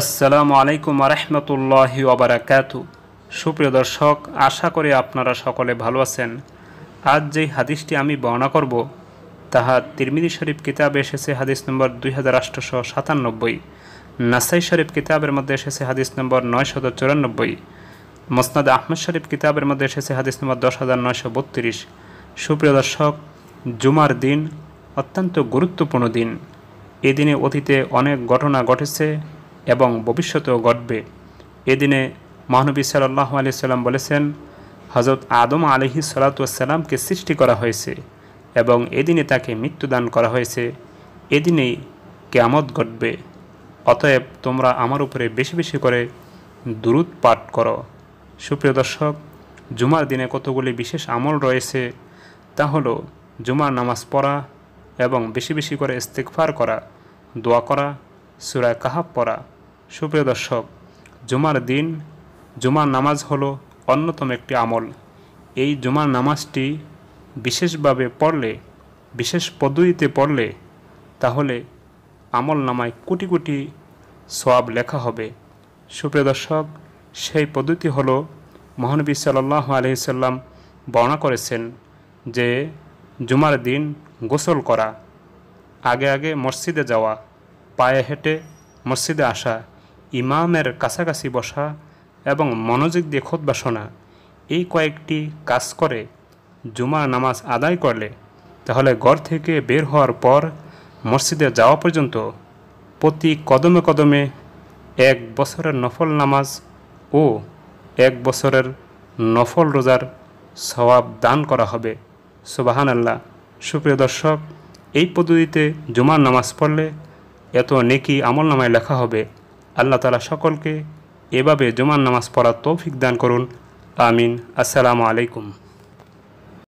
আসসালামু আলাইকুম আরহামতুল্লাহি আবরাকাত সুপ্রিয় দর্শক আশা করি আপনারা সকলে ভালো আছেন আজ যেই হাদিসটি আমি বর্ণনা করব তাহা তিরমিদি শরীফ কিতাবে এসেছে হাদিস নম্বর দুই হাজার আষ্টশো সাতানব্বই নাসাই শরীফ কিতাবের মধ্যে এসেছে হাদিস নম্বর নয়শত চুরানব্বই মোসনাদ আহমদ শরীফ কিতাবের মধ্যে এসেছে হাদিস নম্বর দশ হাজার নয়শো বত্রিশ সুপ্রিয় দর্শক জুমার দিন অত্যন্ত গুরুত্বপূর্ণ দিন এদিনে অতীতে অনেক ঘটনা ঘটেছে এবং ভবিষ্যতেও ঘটবে এদিনে মহানবী সাল্লাহ সাল্লাম বলেছেন হজরত আদম আলহি সালাতামকে সৃষ্টি করা হয়েছে এবং এদিনে তাকে মৃত্যুদান করা হয়েছে এদিনেই কেয়ামত ঘটবে অতএব তোমরা আমার উপরে বেশি বেশি করে দুরুদ পাঠ করো সুপ্রিয় দর্শক জুমার দিনে কতগুলি বিশেষ আমল রয়েছে তা হলো জুমার নামাজ পড়া এবং বেশি বেশি করে ইস্তেকফার করা দোয়া করা সুরায় কাহাব পড়া সুপ্রিয় দর্শক জুমার দিন জুমার নামাজ হলো অন্যতম একটি আমল এই জুমার নামাজটি বিশেষভাবে পড়লে বিশেষ পদ্ধতিতে পড়লে তাহলে আমল নামায় কোটি কোটি সোয়াব লেখা হবে সুপ্রিয় দর্শক সেই পদ্ধতি হলো মহানবী সাল্লাহ সাল্লাম বর্ণনা করেছেন যে জুমার দিন গোসল করা আগে আগে মসজিদে যাওয়া পায়ে হেঁটে মসজিদে আসা ইমামের কাছাকাছি বসা এবং মনোযোগ দিয়ে খোদবা শোনা এই কয়েকটি কাজ করে জুমা নামাজ আদায় করলে তাহলে ঘর থেকে বের হওয়ার পর মসজিদে যাওয়া পর্যন্ত প্রতি কদমে কদমে এক বছরের নফল নামাজ ও এক বছরের নফল রোজার সবাব দান করা হবে সুবাহান আল্লাহ সুপ্রিয় দর্শক এই পদ্ধতিতে জুমার নামাজ পড়লে এত নেকি আমল নামায় লেখা হবে আল্লাহ তালা সকলকে এভাবে জুমার নামাজ পড়ার তৌফিক দান করুন আমিন আসসালামু আলাইকুম